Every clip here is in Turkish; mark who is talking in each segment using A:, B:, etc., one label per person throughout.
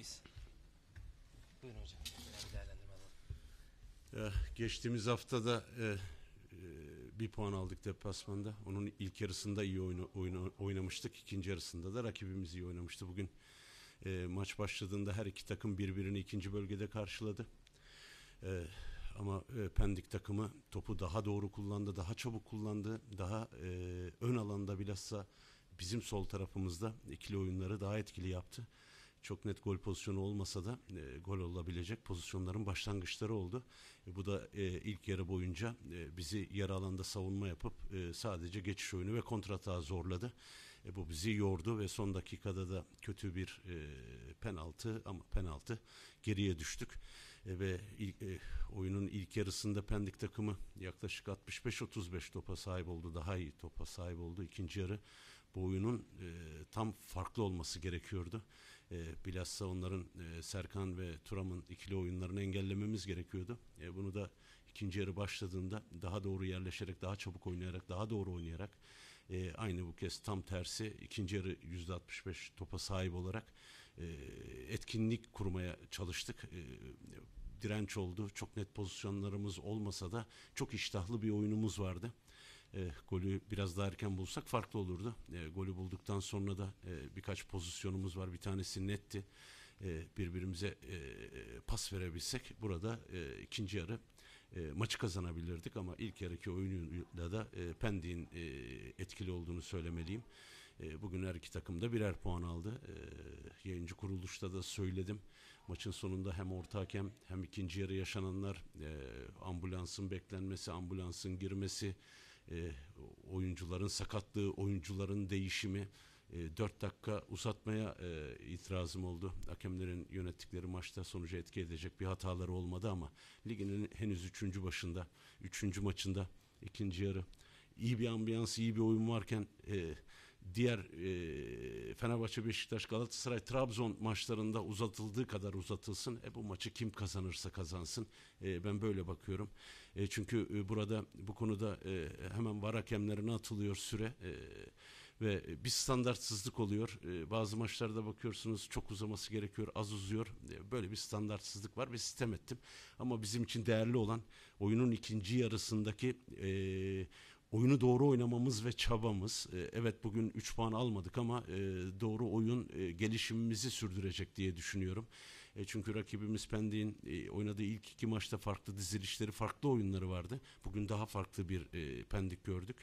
A: mıyız? Buyurun hocam. Bir değerlendirme alalım. Eh, geçtiğimiz haftada e, bir puan aldık deplasmanda. Onun ilk yarısında iyi oyna, oynamıştık. İkinci yarısında da rakibimiz iyi oynamıştı. Bugün maç başladığında her iki takım birbirini ikinci bölgede karşıladı. ama Pendik takımı topu daha doğru kullandı, daha çabuk kullandı. Daha ön alanda bilhassa bizim sol tarafımızda ikili oyunları daha etkili yaptı çok net gol pozisyonu olmasa da e, gol olabilecek pozisyonların başlangıçları oldu. E, bu da e, ilk yarı boyunca e, bizi yarı alanda savunma yapıp e, sadece geçiş oyunu ve kontratağı zorladı. E, bu bizi yordu ve son dakikada da kötü bir e, penaltı ama penaltı geriye düştük. E, ve ilk, e, oyunun ilk yarısında Pendik takımı yaklaşık 65-35 topa sahip oldu. Daha iyi topa sahip oldu. ikinci yarı bu oyunun e, tam farklı olması gerekiyordu. E, bilhassa onların e, Serkan ve Turam'ın ikili oyunlarını engellememiz gerekiyordu. E, bunu da ikinci yarı başladığında daha doğru yerleşerek, daha çabuk oynayarak, daha doğru oynayarak e, aynı bu kez tam tersi ikinci yarı yüzde %65 topa sahip olarak e, etkinlik kurmaya çalıştık. E, direnç oldu. Çok net pozisyonlarımız olmasa da çok iştahlı bir oyunumuz vardı. E, golü biraz daha erken bulsak farklı olurdu. E, golü bulduktan sonra da e, birkaç pozisyonumuz var. Bir tanesi netti. E, birbirimize e, pas verebilsek burada e, ikinci yarı e, maçı kazanabilirdik ama ilk yarıki oyunuyla da e, Pendik'in e, etkili olduğunu söylemeliyim. E, bugün her iki takım da birer puan aldı. E, yayıncı kuruluşta da söyledim. Maçın sonunda hem orta hakem hem ikinci yarı yaşananlar e, ambulansın beklenmesi, ambulansın girmesi, e, oyuncuların sakatlığı, oyuncuların değişimi. E, 4 dakika uzatmaya e, itirazım oldu. Hakemlerin yönettikleri maçta sonucu etki edecek bir hataları olmadı ama liginin henüz 3. başında, 3. maçında ikinci yarı iyi bir ambiyans, iyi bir oyun varken e, diğer e, Fenerbahçe, Beşiktaş, Galatasaray, Trabzon maçlarında uzatıldığı kadar uzatılsın. E bu maçı kim kazanırsa kazansın. E, ben böyle bakıyorum. E, çünkü e, burada bu konuda e, hemen var hakemlerine atılıyor süre. E, ve e, bir standartsızlık oluyor. E, bazı maçlarda bakıyorsunuz çok uzaması gerekiyor, az uzuyor. E, böyle bir standartsızlık var ve sistem ettim. Ama bizim için değerli olan oyunun ikinci yarısındaki e, oyunu doğru oynamamız ve çabamız e, evet bugün 3 puan almadık ama e, doğru oyun e, gelişimimizi sürdürecek diye düşünüyorum. E, çünkü rakibimiz Pendik'in e, oynadığı ilk iki maçta farklı dizilişleri, farklı oyunları vardı. Bugün daha farklı bir e, Pendik gördük.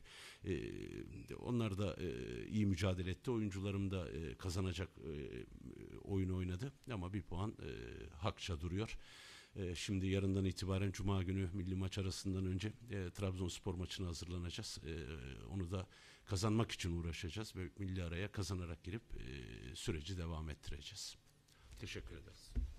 A: E, onlar da e, iyi mücadele etti. Oyuncularım da e, kazanacak e, oyun oynadı ama bir puan e, hakça duruyor. Ee, şimdi yarından itibaren Cuma günü milli maç arasından önce e, Trabzonspor maçına hazırlanacağız. E, onu da kazanmak için uğraşacağız ve milli araya kazanarak girip e, süreci devam ettireceğiz. Teşekkür ederiz.